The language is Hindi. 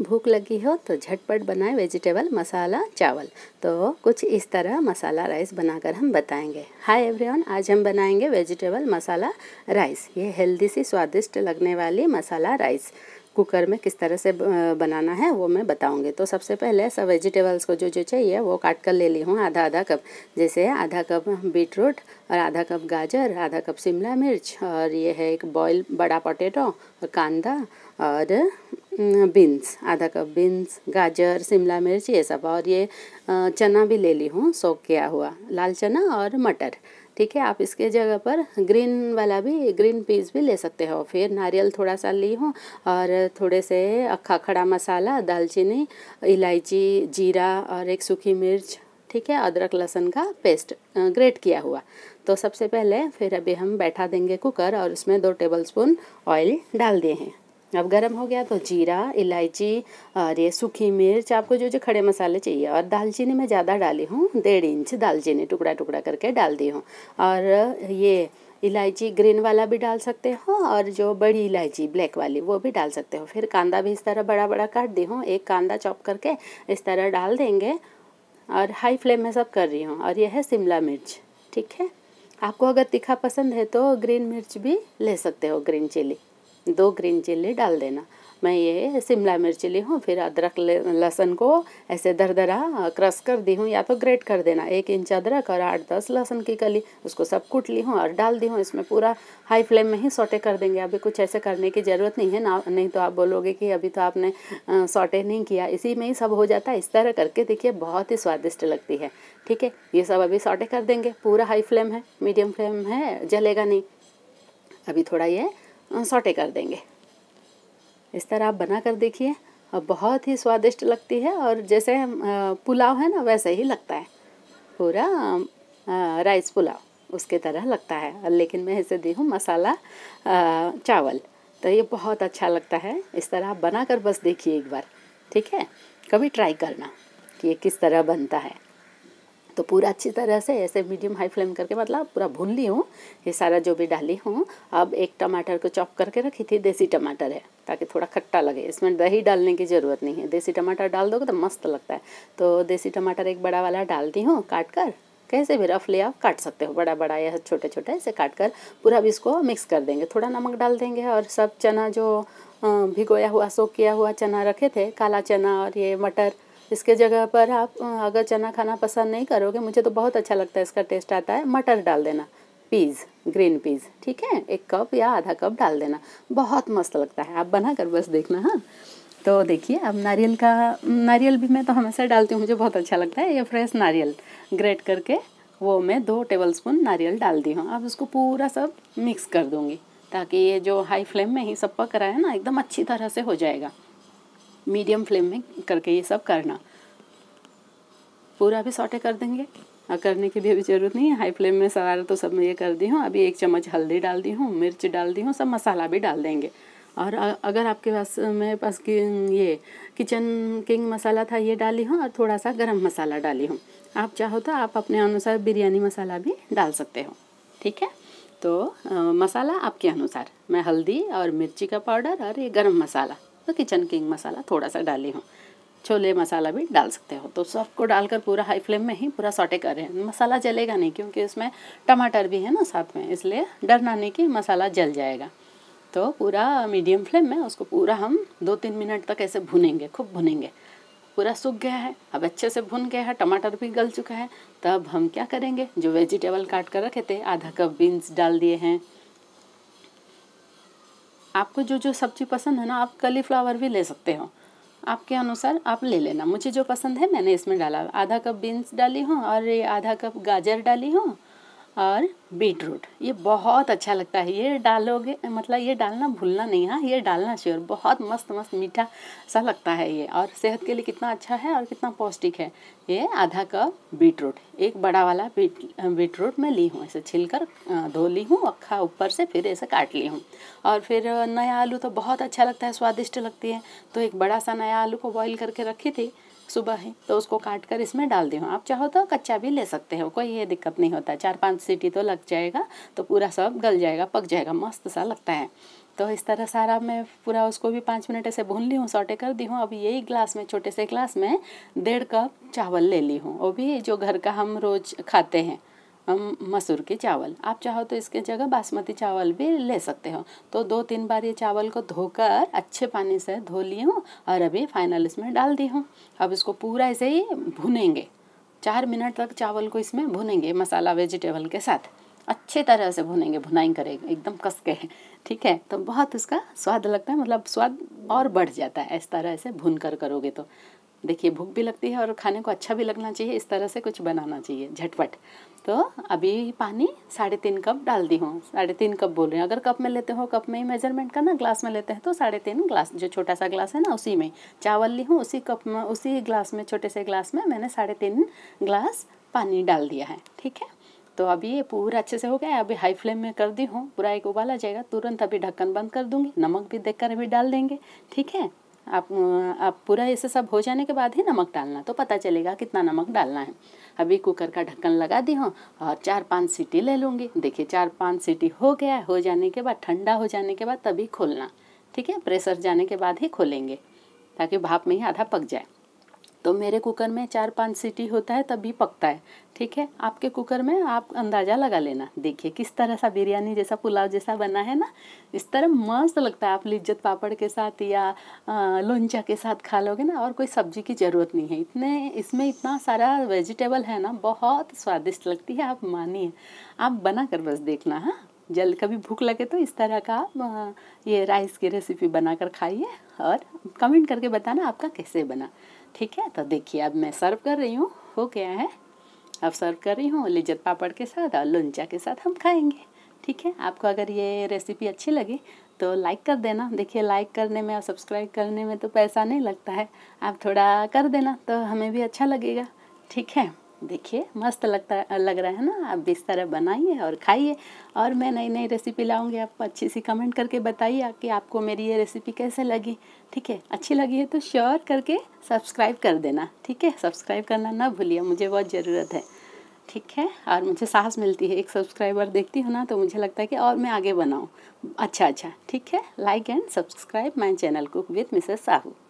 भूख लगी हो तो झटपट बनाए वेजिटेबल मसाला चावल तो कुछ इस तरह मसाला राइस बनाकर हम बताएंगे हाय एवरीवन आज हम बनाएंगे वेजिटेबल मसाला राइस ये हेल्दी सी स्वादिष्ट लगने वाली मसाला राइस कुकर में किस तरह से बनाना है वो मैं बताऊंगी तो सबसे पहले सब वेजिटेबल्स को जो जो चाहिए वो काट कर ले ली हूँ आधा आधा कप जैसे आधा कप बीट रूट और आधा कप गाजर आधा कप शिमला मिर्च और ये है एक बॉयल बड़ा पोटैटो और कांदा और बीन्स आधा कप बीन्स गाजर शिमला मिर्च ये सब और ये चना भी ले ली हूँ सोख किया हुआ लाल चना और मटर ठीक है आप इसके जगह पर ग्रीन वाला भी ग्रीन पीस भी ले सकते हो फिर नारियल थोड़ा सा ली हूँ और थोड़े से अखा खड़ा मसाला दालचीनी इलायची जीरा और एक सूखी मिर्च ठीक है अदरक लहसुन का पेस्ट ग्रेट किया हुआ तो सबसे पहले फिर अभी हम बैठा देंगे कुकर और उसमें दो टेबलस्पून ऑयल डाल दिए हैं अब गर्म हो गया तो जीरा इलायची और ये सूखी मिर्च आपको जो जो खड़े मसाले चाहिए और दालचीनी मैं ज़्यादा डाली हूँ डेढ़ इंच दालचीनी टुकड़ा टुकड़ा करके डाल दी हूँ और ये इलायची ग्रीन वाला भी डाल सकते हो और जो बड़ी इलायची ब्लैक वाली वो भी डाल सकते हो फिर कांदा भी इस तरह बड़ा बड़ा काट दी हूँ एक कांदा चॉप करके इस तरह डाल देंगे और हाई फ्लेम में सब कर रही हूँ और यह है शिमला मिर्च ठीक है आपको अगर तीखा पसंद है तो ग्रीन मिर्च भी ले सकते हो ग्रीन चिली दो ग्रीन चिल्ली डाल देना मैं ये शिमला मिर्च ली हूँ फिर अदरक लहसन को ऐसे दर दरा क्रश कर दी हूँ या तो ग्रेट कर देना एक इंच अदरक और आठ दस लहसन की कली उसको सब कूट ली हूँ और डाल दी हूँ इसमें पूरा हाई फ्लेम में ही सोटे कर देंगे अभी कुछ ऐसे करने की ज़रूरत नहीं है ना नहीं तो आप बोलोगे कि अभी तो आपने सोटे नहीं किया इसी में ही सब हो जाता है इस तरह करके देखिए बहुत ही स्वादिष्ट लगती है ठीक है ये सब अभी सोटे कर देंगे पूरा हाई फ्लेम है मीडियम फ्लेम है जलेगा नहीं अभी थोड़ा ये हाँ, सोटे कर देंगे इस तरह आप बना कर देखिए और बहुत ही स्वादिष्ट लगती है और जैसे पुलाव है ना वैसे ही लगता है पूरा राइस पुलाव उसके तरह लगता है लेकिन मैं इसे दी हूँ मसाला चावल तो ये बहुत अच्छा लगता है इस तरह आप बना कर बस देखिए एक बार ठीक है कभी ट्राई करना कि ये किस तरह बनता है तो पूरा अच्छी तरह से ऐसे मीडियम हाई फ्लेम करके मतलब पूरा भून ली हूँ ये सारा जो भी डाली हूँ अब एक टमाटर को चॉप करके रखी थी देसी टमाटर है ताकि थोड़ा खट्टा लगे इसमें दही डालने की ज़रूरत नहीं है देसी टमाटर डाल दोगे तो मस्त लगता है तो देसी टमाटर एक बड़ा वाला डालती हूँ काट कर कैसे भी रफली आप काट सकते हो बड़ा बड़ा या छोटे छोटे ऐसे काट कर पूरा भी इसको मिक्स कर देंगे थोड़ा नमक डाल देंगे और सब चना जो भिगोया हुआ सोख किया हुआ चना रखे थे काला चना और ये मटर इसके जगह पर आप अगर चना खाना पसंद नहीं करोगे मुझे तो बहुत अच्छा लगता है इसका टेस्ट आता है मटर डाल देना पीज़ ग्रीन पीज़ ठीक है एक कप या आधा कप डाल देना बहुत मस्त लगता है आप बना कर बस देखना हाँ तो देखिए अब नारियल का नारियल भी मैं तो हमेशा डालती हूँ मुझे बहुत अच्छा लगता है ये फ्रेश नारियल ग्रेट करके वो मैं दो टेबल स्पून नारियल डाल दी हूँ अब उसको पूरा सब मिक्स कर दूँगी ताकि ये जो हाई फ्लेम में ही सब पक रहा है ना एकदम अच्छी तरह से हो जाएगा मीडियम फ्लेम में करके ये सब करना पूरा भी सॉटे कर देंगे और हाँ, करने की भी अभी ज़रूरत नहीं है हाई फ्लेम में सारा तो सब मैं ये कर दी हूँ अभी एक चम्मच हल्दी डाल दी हूँ मिर्च डाल दी हूँ सब मसाला भी डाल देंगे और अगर आपके पास मेरे पास कि ये किचन किंग मसाला था ये डाली हूँ और थोड़ा सा गरम मसाला डाली हूँ आप चाहो तो आप अपने अनुसार बिरयानी मसाला भी डाल सकते हो ठीक है तो आ, मसाला आपके अनुसार मैं हल्दी और मिर्ची का पाउडर और ये गरम मसाला तो किचन किंग मसाला थोड़ा सा डाली हूँ छोले मसाला भी डाल सकते हो तो सबको डालकर पूरा हाई फ्लेम में ही पूरा सॉटे कर रहे हैं मसाला जलेगा नहीं क्योंकि उसमें टमाटर भी है ना साथ में इसलिए डरना नहीं कि मसाला जल जाएगा तो पूरा मीडियम फ्लेम में उसको पूरा हम दो तीन मिनट तक ऐसे भुनेंगे खूब भुनेंगे पूरा सूख गया है अब अच्छे से भुन गया है टमाटर भी गल चुका है तब हम क्या करेंगे जो वेजिटेबल काट कर रखे थे आधा कप बीन्स डाल दिए हैं आपको जो जो सब्जी पसंद है ना आप कलीफ्लावर भी ले सकते हो आपके अनुसार आप ले लेना मुझे जो पसंद है मैंने इसमें डाला आधा कप बीन्स डाली हूँ और ये आधा कप गाजर डाली हूँ और बीट रूट ये बहुत अच्छा लगता है ये डालोगे मतलब ये डालना भूलना नहीं है हाँ, ये डालना श्योर बहुत मस्त मस्त मीठा सा लगता है ये और सेहत के लिए कितना अच्छा है और कितना पौष्टिक है ये आधा कप बीट रूट एक बड़ा वाला बीट बीट रूट मैं ली हूँ ऐसे छिलकर कर धो ली हूँ अखा ऊपर से फिर ऐसे काट ली हूँ और फिर नया आलू तो बहुत अच्छा लगता है स्वादिष्ट लगती है तो एक बड़ा सा नया आलू को बॉईल करके रखी थी सुबह है तो उसको काट कर इसमें डाल दी हूँ आप चाहो तो कच्चा भी ले सकते हो कोई ये दिक्कत नहीं होता चार पाँच सीटी तो लग जाएगा तो पूरा सब गल जाएगा पक जाएगा मस्त सा लगता है तो इस तरह सारा मैं पूरा उसको भी पाँच मिनट ऐसे भून ली हूँ सौटे कर दी हूँ अभी यही ग्लास में छोटे से ग्लास में डेढ़ कप चावल ले ली हूँ वो भी जो घर का हम रोज़ खाते हैं मसूर के चावल आप चाहो तो इसके जगह बासमती चावल भी ले सकते हो तो दो तीन बार ये चावल को धोकर अच्छे पानी से धो लिए हूँ और अभी फाइनल इसमें डाल दी हूँ अब इसको पूरा ऐसे ही भुनेंगे चार मिनट तक चावल को इसमें भुनेंगे मसाला वेजिटेबल के साथ अच्छे तरह से भुनेंगे भुनाई करेंगे एकदम कस के ठीक है तो बहुत उसका स्वाद लगता है मतलब स्वाद और बढ़ जाता है इस तरह से भून कर करोगे तो देखिए भूख भी लगती है और खाने को अच्छा भी लगना चाहिए इस तरह से कुछ बनाना चाहिए झटपट तो अभी पानी साढ़े तीन कप डाल दी हूँ साढ़े तीन कप बोल रही हूँ अगर कप में लेते हो कप में ही मेजरमेंट करना ग्लास में लेते हैं तो साढ़े तीन ग्लास जो छोटा सा ग्लास है ना उसी में चावल ली हूँ उसी कप में उसी ग्लास में छोटे से ग्लास में मैंने साढ़े तीन ग्लास पानी डाल दिया है ठीक है तो अभी ये पूरा अच्छे से हो गया अभी हाई फ्लेम में कर दी हूँ पूरा एक उबाला जाएगा तुरंत अभी ढक्कन बंद कर दूंगी नमक भी देख कर अभी डाल देंगे ठीक है आप आप पूरा ऐसे सब हो जाने के बाद ही नमक डालना तो पता चलेगा कितना नमक डालना है अभी कुकर का ढक्कन लगा दी हूँ और चार पाँच सीटी ले लूँगी देखिए चार पाँच सीटी हो गया हो जाने के बाद ठंडा हो जाने के बाद तभी खोलना ठीक है प्रेशर जाने के बाद ही खोलेंगे ताकि भाप में ही आधा पक जाए तो मेरे कुकर में चार पांच सीटी होता है तभी पकता है ठीक है आपके कुकर में आप अंदाज़ा लगा लेना देखिए किस तरह सा बिरयानी जैसा पुलाव जैसा बना है ना इस तरह मस्त लगता है आप लिज्जत पापड़ के साथ या लोंचा के साथ खा लोगे ना और कोई सब्जी की ज़रूरत नहीं है इतने इसमें इतना सारा वेजिटेबल है ना बहुत स्वादिष्ट लगती है आप मानिए आप बना कर बस देखना हाँ जल कभी भूख लगे तो इस तरह का आप ये राइस की रेसिपी बनाकर खाइए और कमेंट करके बताना आपका कैसे बना ठीक है तो देखिए अब मैं सर्व कर रही हूँ हो गया है अब सर्व कर रही हूँ लिज्जत पापड़ के साथ और लुंचा के साथ हम खाएंगे ठीक है आपको अगर ये रेसिपी अच्छी लगी तो लाइक कर देना देखिए लाइक करने में और सब्सक्राइब करने में तो पैसा नहीं लगता है आप थोड़ा कर देना तो हमें भी अच्छा लगेगा ठीक है देखिए मस्त लगता लग रहा है ना आप इस तरह बनाइए और खाइए और मैं नई नई रेसिपी लाऊंगी आप अच्छी सी कमेंट करके बताइए कि आपको मेरी ये रेसिपी कैसे लगी ठीक है अच्छी लगी है तो श्योर करके सब्सक्राइब कर देना ठीक है सब्सक्राइब करना ना भूलिए मुझे बहुत ज़रूरत है ठीक है और मुझे साहस मिलती है एक सब्सक्राइबर देखती हूँ ना तो मुझे लगता है कि और मैं आगे बनाऊँ अच्छा अच्छा ठीक है like and subscribe my channel cook with Mrs Sahu